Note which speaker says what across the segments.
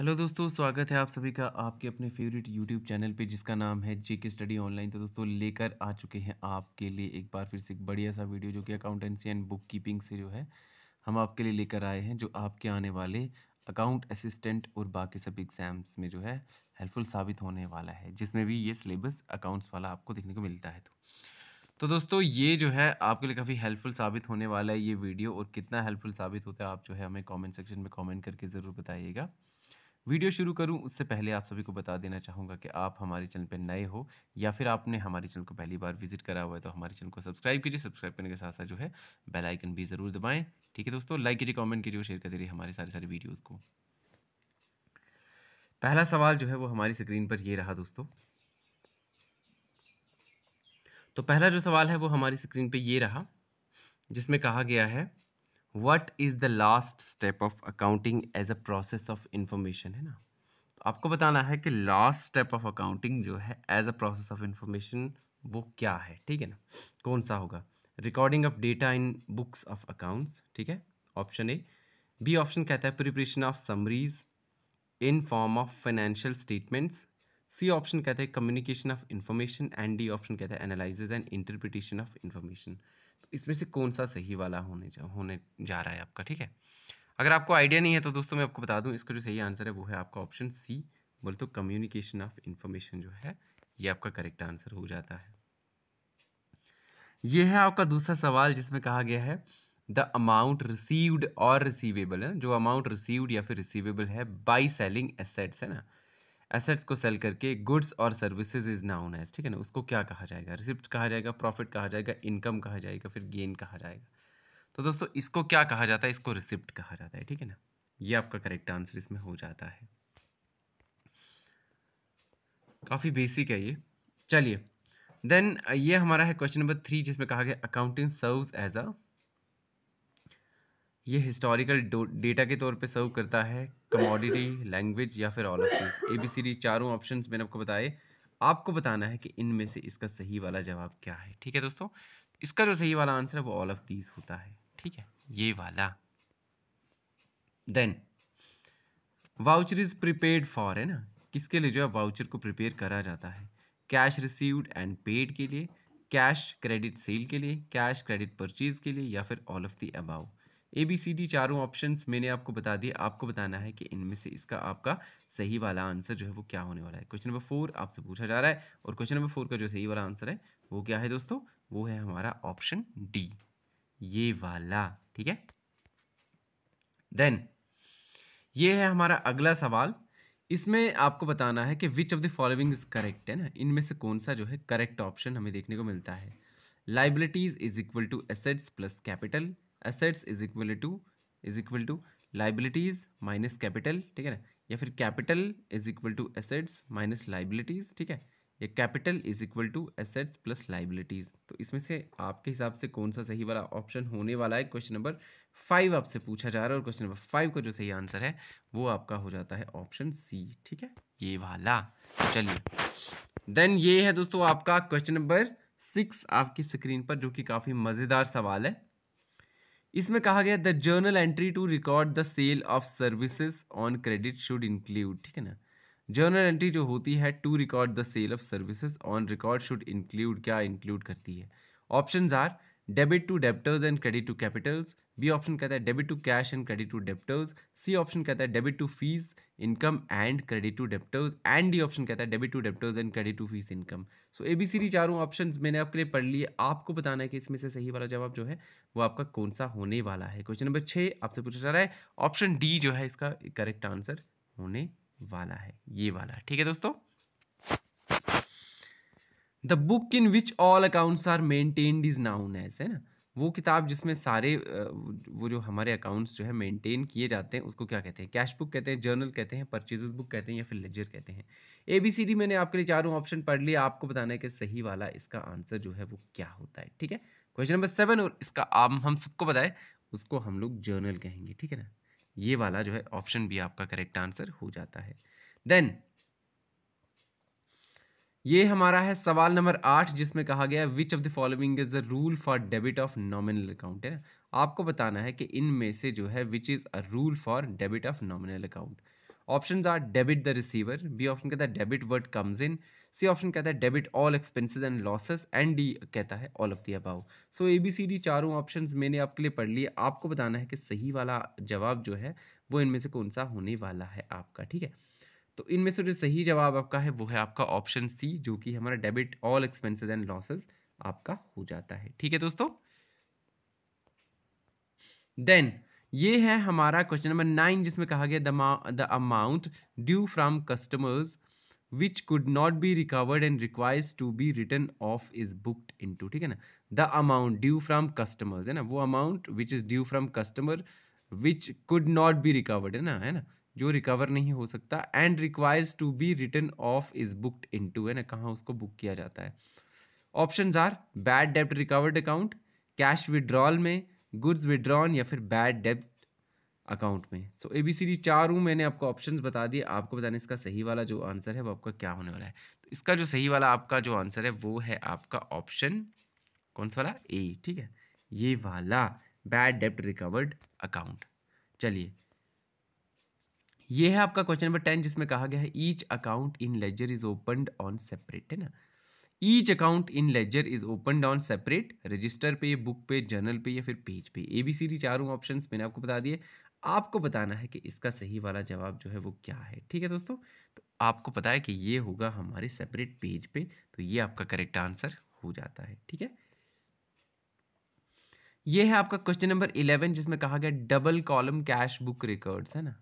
Speaker 1: hello दोस्तों स्वागत है आप सभी का आपके अपने फेवरेट यूट्यूब चैनल पे जिसका नाम है जे के स्टडी ऑनलाइन तो दोस्तों लेकर आ चुके हैं आपके लिए एक बार फिर से एक बढ़िया सा वीडियो जो कि अकाउंटेंसी एंड बुक कीपिंग से जो है हम आपके लिए लेकर आए हैं जो आपके आने वाले अकाउंट असिस्टेंट और बाकी सब एग्ज़ाम्स में जो है हेल्पफुल साबित होने वाला है जिसमें भी ये सिलेबस अकाउंट्स वाला आपको देखने को मिलता है तो तो दोस्तों ये जो है आपके लिए काफ़ी हेल्पफुल साबित होने वाला है ये वीडियो और कितना हेल्पफुल साबित होता है आप जो है हमें कमेंट सेक्शन में कमेंट करके ज़रूर बताइएगा वीडियो शुरू करूं उससे पहले आप सभी को बता देना चाहूँगा कि आप हमारे चैनल पर नए हो या फिर आपने हमारे चैनल को पहली बार विजिट करा हुआ है तो हमारे चैनल को सब्सक्राइब कीजिए सब्सक्राइब करने के साथ साथ जो है बेल आइकन भी ज़रूर दबाएं ठीक है दोस्तों लाइक कीजिए कमेंट कीजिए शेयर करते रहिए हमारे सारे सारे वीडियोज़ को पहला सवाल जो है वो हमारी स्क्रीन पर ये रहा दोस्तों तो पहला जो सवाल है वो हमारी स्क्रीन पर ये रहा जिसमें कहा गया है what is the last step of accounting as a process of information है ना तो आपको बताना है कि लास्ट स्टेप ऑफ अकाउंटिंग जो है as a process of information वो क्या है ठीक है ना कौन सा होगा recording of data in books of accounts ठीक है ऑप्शन ए बी ऑप्शन कहता है preparation of summaries in form of financial statements C option कहता है communication of information and D option कहता है analysis and interpretation of information इसमें से कौन सा सही वाला होने जा होने जा रहा है आपका ठीक है अगर आपको आइडिया नहीं है तो दोस्तों मैं आपको बता दूं इसका जो सही आंसर है वो है आपका ऑप्शन सी बोल तो कम्युनिकेशन ऑफ इंफॉर्मेशन जो है ये आपका करेक्ट आंसर हो जाता है ये है आपका दूसरा सवाल जिसमें कहा गया है द अमाउंट रिसीव्ड और रिसीवेबल है जो अमाउंट रिसीव्ड या फिर रिसीवेबल है बाई सेलिंग एसेट्स है ना एसेट्स को सेल करके गुड्स और सर्विसेज इज नाउन एज ठीक है ना उसको क्या कहा जाएगा रिसिप्ट कहा जाएगा प्रॉफिट कहा जाएगा इनकम कहा जाएगा फिर गेन कहा जाएगा तो दोस्तों इसको क्या कहा जाता है इसको रिसिप्ट कहा जाता है ठीक है ना ये आपका करेक्ट आंसर इसमें हो जाता है काफ़ी बेसिक है ये चलिए देन ये हमारा है क्वेश्चन नंबर थ्री जिसमें कहा गया अकाउंटिंग सर्व्स एज अ ये हिस्टोरिकल डेटा के तौर पे सर्व करता है कमोडिटी लैंग्वेज या फिर all of A B C D चारों ऑप्शंस मैंने आपको बताए आपको बताना है कि इनमें से इसका सही वाला जवाब क्या है ठीक है दोस्तों इसका जो सही वाला आंसर है वो ऑल ऑफ दीज होता है ठीक है ये वाला then voucher is prepared for है ना किसके लिए जो है वाउचर को प्रिपेयर करा जाता है कैश रिसीव्ड एंड पेड के लिए कैश क्रेडिट सेल के लिए कैश क्रेडिट परचेज के लिए या फिर all of the about A B C D चारों ऑप्शन मैंने आपको बता दिए आपको बताना है कि इनमें से इसका आपका सही वाला आंसर जो है वो क्या होने वाला है क्वेश्चन नंबर फोर आपसे पूछा जा रहा है और क्वेश्चन नंबर फोर का जो सही वाला आंसर है वो क्या है दोस्तों वो है हमारा ऑप्शन डी ये वाला ठीक है देन ये है हमारा अगला सवाल इसमें आपको बताना है कि which of the following is correct है ना इनमें से कौन सा जो है करेक्ट ऑप्शन हमें देखने को मिलता है liabilities is equal to assets plus capital assets is equal to is equal to liabilities minus capital ठीक है ना या फिर capital is equal to assets minus liabilities ठीक है या capital is equal to assets plus liabilities तो इसमें से आपके हिसाब से कौन सा सही वाला ऑप्शन होने वाला है क्वेश्चन नंबर फाइव आपसे पूछा जा रहा है और क्वेश्चन नंबर फाइव का जो सही आंसर है वो आपका हो जाता है ऑप्शन सी ठीक है ये वाला चलिए देन ये है दोस्तों आपका क्वेश्चन नंबर सिक्स आपकी स्क्रीन पर जो कि काफ़ी मज़ेदार सवाल है इसमें कहा गया the journal entry to record the sale of services on credit should include ठीक है ना जर्नल एंट्री जो होती है to record the sale of services on record should include क्या इंक्लूड करती है option are debit to debtors and credit to capitals B option कहता है debit to cash and credit to debtors C option कहता है debit to fees income and credit to debtors and D option कहता है debit to debtors and credit to fees income so A B C D चारों option मैंने आपके लिए पढ़ लिए आपको बताना है कि इसमें से सही वाला जवाब जो है वो आपका कौन सा होने वाला है क्वेश्चन नंबर छः आपसे पूछा जा रहा है ऑप्शन डी जो है इसका करेक्ट आंसर होने वाला है ये वाला ठीक है दोस्तों the book in which all accounts are maintained is known as है ना वो किताब जिसमें सारे वो जो हमारे अकाउंट्स जो है मेंटेन किए जाते हैं उसको क्या कहते हैं कैश बुक कहते हैं जर्नल कहते हैं परचेज बुक कहते हैं या फिर लेजर कहते हैं ए बी सी डी मैंने आपके लिए चारों ऑप्शन पढ़ लिया आपको बताना है कि सही वाला इसका आंसर जो है वो क्या होता है ठीक है क्वेश्चन नंबर सेवन और इसका आप हम सबको बताए उसको हम लोग जर्नल कहेंगे ठीक है ना ये वाला जो है ऑप्शन भी आपका करेक्ट आंसर हो जाता है देन ये हमारा है सवाल नंबर आठ जिसमें कहा गया which of the following is the rule for debit of nominal account है आपको बताना है कि इनमें से जो है which is a rule for debit of nominal account option are debit the receiver B option कहता है debit what comes in C option कहता है debit all expenses and losses and D कहता है all of the above so A B C D चारों option मैंने आपके लिए पढ़ लिए आपको बताना है कि सही वाला जवाब जो है वो इनमें से कौन सा होने वाला है आपका ठीक है तो इनमें से जो सही जवाब आपका है वो है आपका ऑप्शन सी जो कि हमारा debit all expenses and losses आपका हो जाता है ठीक है दोस्तों देन ये है हमारा क्वेश्चन नंबर नाइन जिसमें कहा गया the amount due from customers which could not be recovered and requires to be written off is booked in to ठीक है ना the amount due from customers है ना वो amount which is due from customer which could not be recovered है ना है ना जो रिकवर नहीं हो सकता and requires to be written off is booked in to है ना कहाँ उसको बुक किया जाता है ऑप्शन आर बैड डेप्ट रिकवर्ड अकाउंट कैश विड्रॉल में गुड्स विड्रॉन या फिर बैड डेप्ट अकाउंट में सो ए बी सी डी चार हूँ मैंने आपको ऑप्शन बता दिए आपको बताने इसका सही वाला जो आंसर है वो आपका क्या होने वाला है तो इसका जो सही वाला आपका जो आंसर है वो है आपका ऑप्शन कौन सा वाला ए ठीक है ये वाला बैड डेप्ट रिकवर्ड अकाउंट चलिए ये है आपका क्वेश्चन नंबर टेन जिसमें कहा गया है each account in ledger is opened on separate है ना each account in ledger is open on separate register पे बुक पे जर्नल पे या फिर पेज पे ए बी सी डी चारों ऑप्शन मैंने आपको बता दिए आपको बताना है कि इसका सही वाला जवाब जो है वो क्या है ठीक है दोस्तों तो आपको पता है कि ये होगा हमारे सेपरेट पेज पे तो ये आपका करेक्ट आंसर हो जाता है ठीक है ये है आपका क्वेश्चन नंबर इलेवन जिसमें कहा गया double column cash book records है ना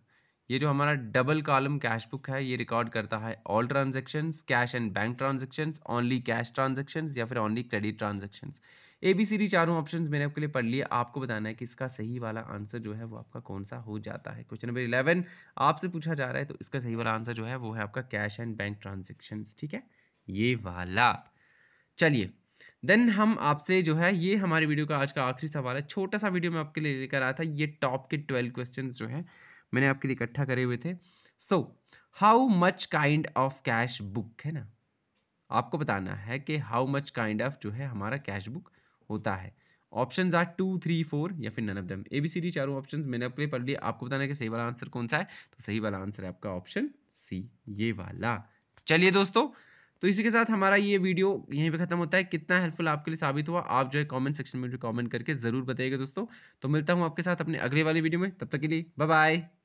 Speaker 1: ये जो हमारा डबल कॉलम कैश बुक है ये रिकॉर्ड करता है all transactions cash and bank transactions only cash transactions या फिर only credit transactions A B C D चारों ऑप्शन मैंने आपके लिए पढ़ लिए आपको बताना है कि इसका सही वाला आंसर जो है वो आपका कौन सा हो जाता है क्वेश्चन नंबर इलेवन आपसे पूछा जा रहा है तो इसका सही वाला आंसर जो है वो है आपका कैश एंड बैंक ट्रांजेक्शन्स ठीक है ये वाला चलिए देन हम आपसे जो है ये हमारे वीडियो का आज का आखिरी सवाल है छोटा सा वीडियो मैं आपके लिए लेकर आया था ये टॉप के ट्वेल्व क्वेश्चन जो है मैंने आपके लिए इकट्ठा करे हुए थे so how much kind of cash book है ना आपको बताना है कि हाउ मच काइंड ऑफ जो है हमारा कैश बुक होता है option are two three four या फिर none of them A B C D चारों ऑप्शन मैंने आपके लिए पढ़ लिया आपको बताना है कि सही वाला आंसर कौन सा है तो सही वाला आंसर है आपका ऑप्शन सी ये वाला चलिए दोस्तों तो इसी के साथ हमारा ये वीडियो यहीं पे खत्म होता है कितना हेल्पफुल आपके लिए साबित हुआ आप जो है कमेंट सेक्शन में मुझे कमेंट करके ज़रूर बताइएगा दोस्तों तो मिलता हूँ आपके साथ अपने अगले वाले वीडियो में तब तक के लिए बाय बाय